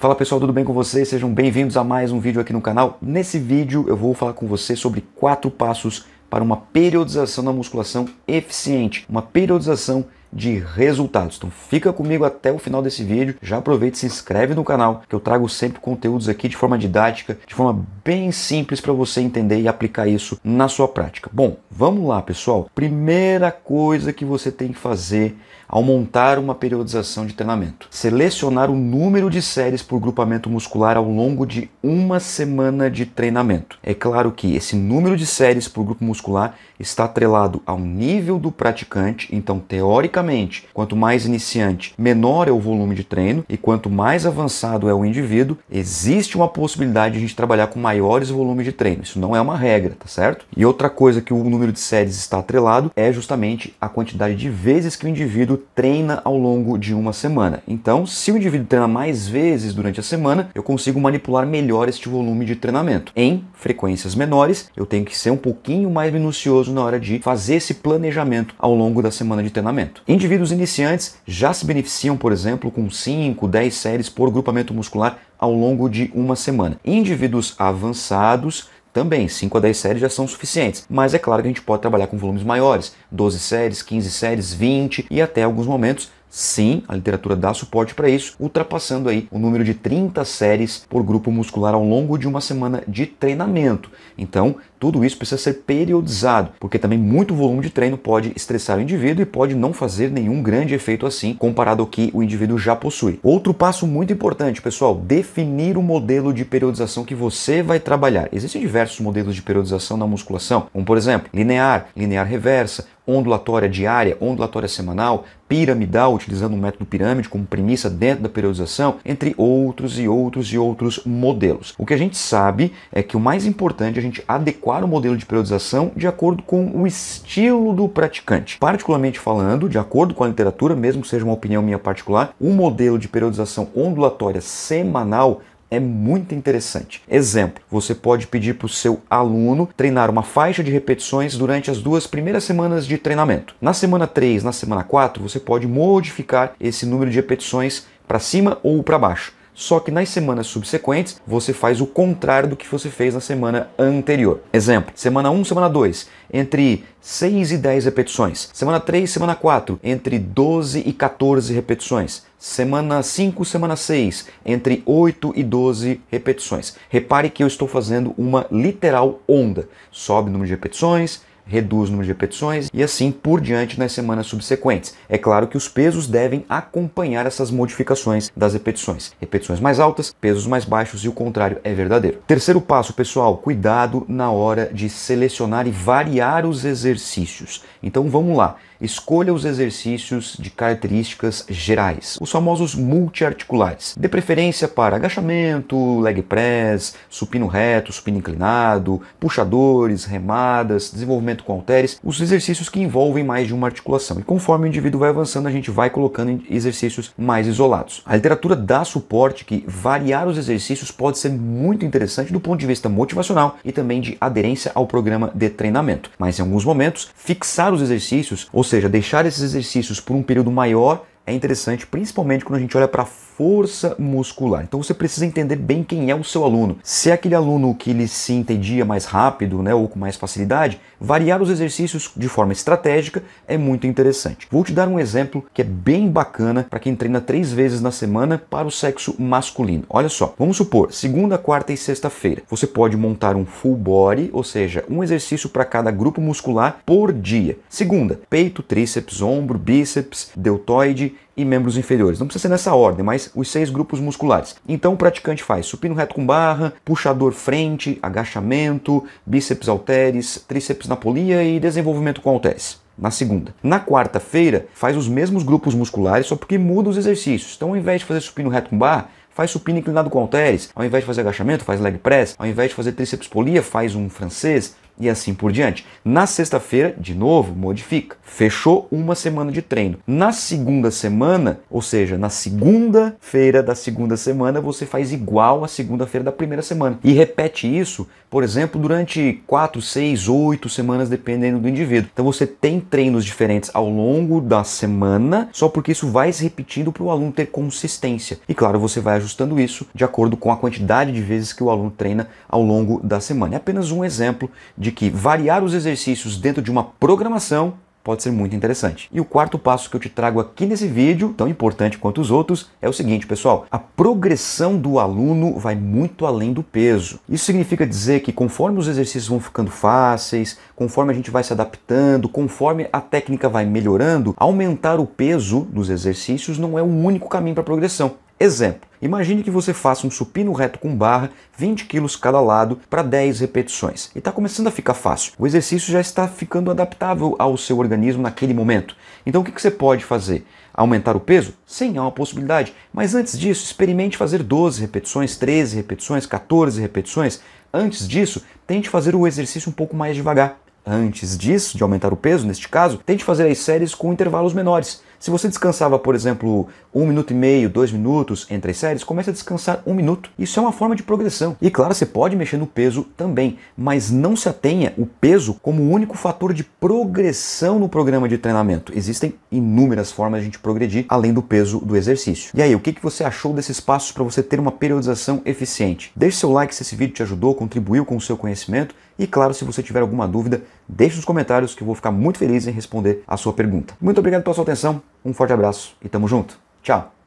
Fala pessoal, tudo bem com vocês? Sejam bem-vindos a mais um vídeo aqui no canal. Nesse vídeo eu vou falar com você sobre quatro passos para uma periodização da musculação eficiente, uma periodização eficiente de resultados. Então fica comigo até o final desse vídeo. Já aproveita e se inscreve no canal, que eu trago sempre conteúdos aqui de forma didática, de forma bem simples para você entender e aplicar isso na sua prática. Bom, vamos lá, pessoal. Primeira coisa que você tem que fazer ao montar uma periodização de treinamento: selecionar o número de séries por grupamento muscular ao longo de uma semana de treinamento. É claro que esse número de séries por grupo muscular está atrelado ao nível do praticante, então teoricamente Logicamente, quanto mais iniciante, menor é o volume de treino e quanto mais avançado é o indivíduo, existe uma possibilidade de a gente trabalhar com maiores volumes de treino. Isso não é uma regra, tá certo? E outra coisa que o número de séries está atrelado é justamente a quantidade de vezes que o indivíduo treina ao longo de uma semana. Então, se o indivíduo treina mais vezes durante a semana, eu consigo manipular melhor este volume de treinamento. Em frequências menores, eu tenho que ser um pouquinho mais minucioso na hora de fazer esse planejamento ao longo da semana de treinamento. Indivíduos iniciantes já se beneficiam, por exemplo, com 5, 10 séries por grupamento muscular ao longo de uma semana. Indivíduos avançados também, 5 a 10 séries já são suficientes, mas é claro que a gente pode trabalhar com volumes maiores, 12 séries, 15 séries, 20 e até alguns momentos Sim, a literatura dá suporte para isso, ultrapassando aí o número de 30 séries por grupo muscular ao longo de uma semana de treinamento. Então, tudo isso precisa ser periodizado, porque também muito volume de treino pode estressar o indivíduo e pode não fazer nenhum grande efeito assim comparado ao que o indivíduo já possui. Outro passo muito importante, pessoal, definir o modelo de periodização que você vai trabalhar. Existem diversos modelos de periodização na musculação, como por exemplo, linear, linear reversa, ondulatória diária, ondulatória semanal, piramidal, utilizando um método pirâmide como premissa dentro da periodização, entre outros e outros e outros modelos. O que a gente sabe é que o mais importante é a gente adequar o modelo de periodização de acordo com o estilo do praticante. Particularmente falando, de acordo com a literatura, mesmo que seja uma opinião minha particular, o um modelo de periodização ondulatória semanal é muito interessante. Exemplo, você pode pedir para o seu aluno treinar uma faixa de repetições durante as duas primeiras semanas de treinamento. Na semana 3, na semana 4, você pode modificar esse número de repetições para cima ou para baixo só que nas semanas subsequentes você faz o contrário do que você fez na semana anterior. Exemplo, semana 1, semana 2, entre 6 e 10 repetições. Semana 3, semana 4, entre 12 e 14 repetições. Semana 5, semana 6, entre 8 e 12 repetições. Repare que eu estou fazendo uma literal onda. Sobe o número de repetições, reduz o número de repetições e assim por diante nas semanas subsequentes. É claro que os pesos devem acompanhar essas modificações das repetições. Repetições mais altas, pesos mais baixos e o contrário é verdadeiro. Terceiro passo, pessoal, cuidado na hora de selecionar e variar os exercícios. Então vamos lá. Escolha os exercícios de características gerais, os famosos multiarticulares, de preferência para agachamento, leg press, supino reto, supino inclinado, puxadores, remadas, desenvolvimento com halteres, os exercícios que envolvem mais de uma articulação. E conforme o indivíduo vai avançando, a gente vai colocando exercícios mais isolados. A literatura dá suporte que variar os exercícios pode ser muito interessante do ponto de vista motivacional e também de aderência ao programa de treinamento. Mas em alguns momentos, fixar os exercícios, ou seja, deixar esses exercícios por um período maior é interessante, principalmente quando a gente olha para força muscular. Então você precisa entender bem quem é o seu aluno. Se é aquele aluno que ele se entendia mais rápido, né, ou com mais facilidade, variar os exercícios de forma estratégica é muito interessante. Vou te dar um exemplo que é bem bacana para quem treina três vezes na semana para o sexo masculino. Olha só, vamos supor, segunda, quarta e sexta-feira, você pode montar um full body, ou seja, um exercício para cada grupo muscular por dia. Segunda, peito, tríceps, ombro, bíceps, deltoide e membros inferiores. Não precisa ser nessa ordem, mas os seis grupos musculares. Então o praticante faz supino reto com barra, puxador frente, agachamento, bíceps halteres, tríceps na polia e desenvolvimento com halteres na segunda. Na quarta-feira, faz os mesmos grupos musculares, só porque muda os exercícios. Então, ao invés de fazer supino reto com barra, faz supino inclinado com halteres. Ao invés de fazer agachamento, faz leg press. Ao invés de fazer tríceps polia, faz um francês e assim por diante. Na sexta-feira, de novo, modifica. Fechou uma semana de treino. Na segunda semana, ou seja, na segunda-feira da segunda semana, você faz igual à segunda-feira da primeira semana. E repete isso, por exemplo, durante 4, 6, 8 semanas, dependendo do indivíduo. Então você tem treinos diferentes ao longo da semana, só porque isso vai se repetindo para o aluno ter consistência. E claro, você vai ajustando isso de acordo com a quantidade de vezes que o aluno treina ao longo da semana. É apenas um exemplo de de que variar os exercícios dentro de uma programação pode ser muito interessante. E o quarto passo que eu te trago aqui nesse vídeo, tão importante quanto os outros, é o seguinte, pessoal: a progressão do aluno vai muito além do peso. Isso significa dizer que conforme os exercícios vão ficando fáceis, conforme a gente vai se adaptando, conforme a técnica vai melhorando, aumentar o peso dos exercícios não é o único caminho para progressão. Exemplo: imagine que você faça um supino reto com barra, 20 quilos cada lado, para 10 repetições. E está começando a ficar fácil. O exercício já está ficando adaptável ao seu organismo naquele momento. Então o que, que você pode fazer? Aumentar o peso? Sim, é uma possibilidade. Mas antes disso, experimente fazer 12 repetições, 13 repetições, 14 repetições. Antes disso, tente fazer o exercício um pouco mais devagar. Antes disso, de aumentar o peso, neste caso, tente fazer as séries com intervalos menores. Se você descansava, por exemplo, um minuto e meio, dois minutos entre as séries, comece a descansar um minuto. Isso é uma forma de progressão. E claro, você pode mexer no peso também, mas não se atenha o peso como o único fator de progressão no programa de treinamento. Existem inúmeras formas de a gente progredir além do peso do exercício. E aí, o que, que você achou desses passos para você ter uma periodização eficiente? Deixe seu like se esse vídeo te ajudou, contribuiu com o seu conhecimento e claro, se você tiver alguma dúvida, deixe nos comentários que eu vou ficar muito feliz em responder a sua pergunta. Muito obrigado pela sua atenção, um forte abraço e tamo junto. Tchau!